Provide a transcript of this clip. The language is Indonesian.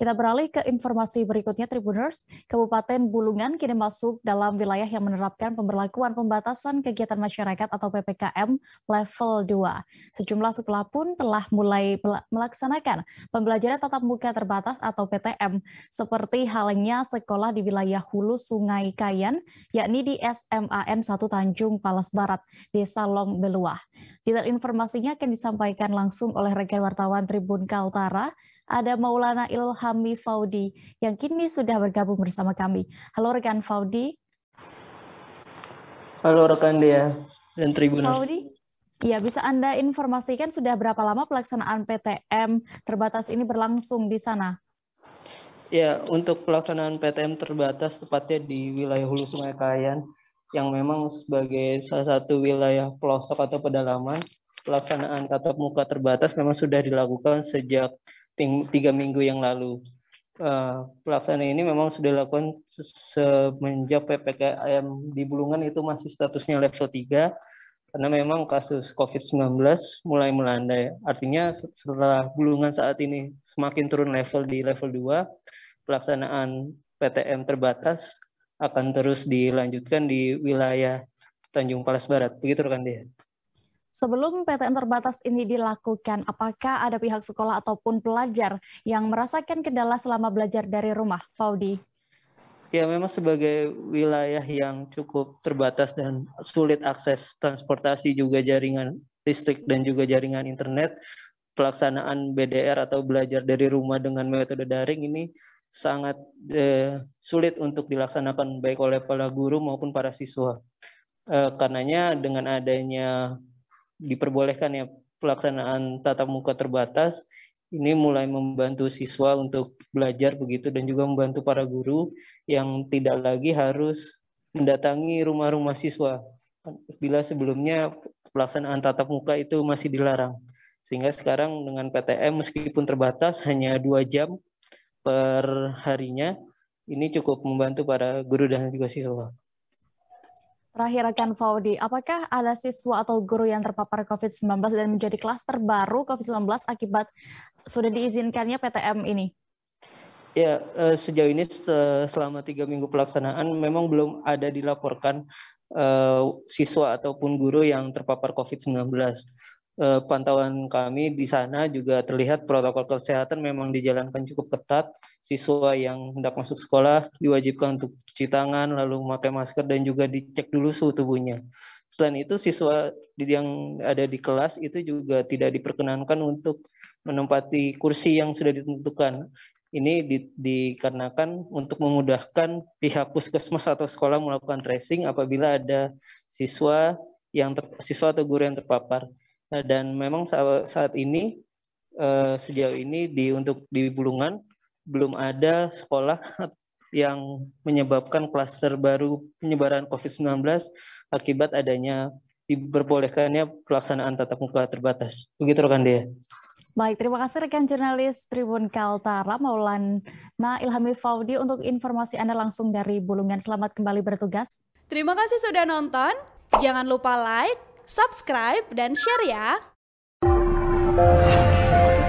Kita beralih ke informasi berikutnya, Tribuners. Kabupaten Bulungan kini masuk dalam wilayah yang menerapkan pemberlakuan pembatasan kegiatan masyarakat atau PPKM level 2. Sejumlah sekolah pun telah mulai melaksanakan pembelajaran tatap muka terbatas atau PTM, seperti halnya sekolah di wilayah hulu Sungai Kayan, yakni di SMAN 1 Tanjung Palas Barat, Desa Long Beluah. Detail informasinya akan disampaikan langsung oleh rekan wartawan Tribun Kaltara, ada Maulana Ilhami Faudi yang kini sudah bergabung bersama kami. Halo rekan Faudi. Halo rekan dia dan Tribun. Faudi, ya bisa Anda informasikan sudah berapa lama pelaksanaan PTM terbatas ini berlangsung di sana? Ya, untuk pelaksanaan PTM terbatas tepatnya di wilayah Hulu Sungai Kayan yang memang sebagai salah satu wilayah pelosok atau pedalaman pelaksanaan tatap muka terbatas memang sudah dilakukan sejak tiga minggu yang lalu. Uh, pelaksanaan ini memang sudah dilakukan semenjak PPKM di Bulungan itu masih statusnya level 3 karena memang kasus COVID-19 mulai melandai. Ya. Artinya setelah Bulungan saat ini semakin turun level di level 2, pelaksanaan PTM terbatas akan terus dilanjutkan di wilayah Tanjung Palas Barat. Begitu kan dia? Sebelum PTM terbatas ini dilakukan, apakah ada pihak sekolah ataupun pelajar yang merasakan kendala selama belajar dari rumah, Faudi? Ya, memang sebagai wilayah yang cukup terbatas dan sulit akses transportasi juga jaringan listrik dan juga jaringan internet, pelaksanaan BDR atau belajar dari rumah dengan metode daring ini sangat eh, sulit untuk dilaksanakan baik oleh para guru maupun para siswa. Eh, karenanya dengan adanya diperbolehkan ya pelaksanaan tatap muka terbatas ini mulai membantu siswa untuk belajar begitu dan juga membantu para guru yang tidak lagi harus mendatangi rumah-rumah siswa bila sebelumnya pelaksanaan tatap muka itu masih dilarang sehingga sekarang dengan PTM meskipun terbatas hanya dua jam per harinya ini cukup membantu para guru dan juga siswa. Terakhir akan Faudi, apakah ada siswa atau guru yang terpapar COVID-19 dan menjadi klaster baru COVID-19 akibat sudah diizinkannya PTM ini? Ya, eh, sejauh ini selama tiga minggu pelaksanaan memang belum ada dilaporkan eh, siswa ataupun guru yang terpapar COVID-19. Eh, pantauan kami di sana juga terlihat protokol kesehatan memang dijalankan cukup ketat. Siswa yang hendak masuk sekolah diwajibkan untuk cuci tangan, lalu memakai masker, dan juga dicek dulu suhu tubuhnya. Selain itu, siswa yang ada di kelas itu juga tidak diperkenankan untuk menempati kursi yang sudah ditentukan. Ini di, dikarenakan untuk memudahkan pihak puskesmas atau sekolah melakukan tracing apabila ada siswa yang ter, siswa atau guru yang terpapar. Nah, dan memang saat, saat ini uh, sejauh ini di untuk di Bulungan belum ada sekolah yang menyebabkan klaster baru penyebaran COVID-19 akibat adanya diperbolehkannya pelaksanaan tatap muka terbatas. Begitu rekan dia. Baik, terima kasih rekan jurnalis Tribun Kaltara Maulana Ilhami Faudi untuk informasi Anda langsung dari Bulungan. Selamat kembali bertugas. Terima kasih sudah nonton. Jangan lupa like, subscribe, dan share ya.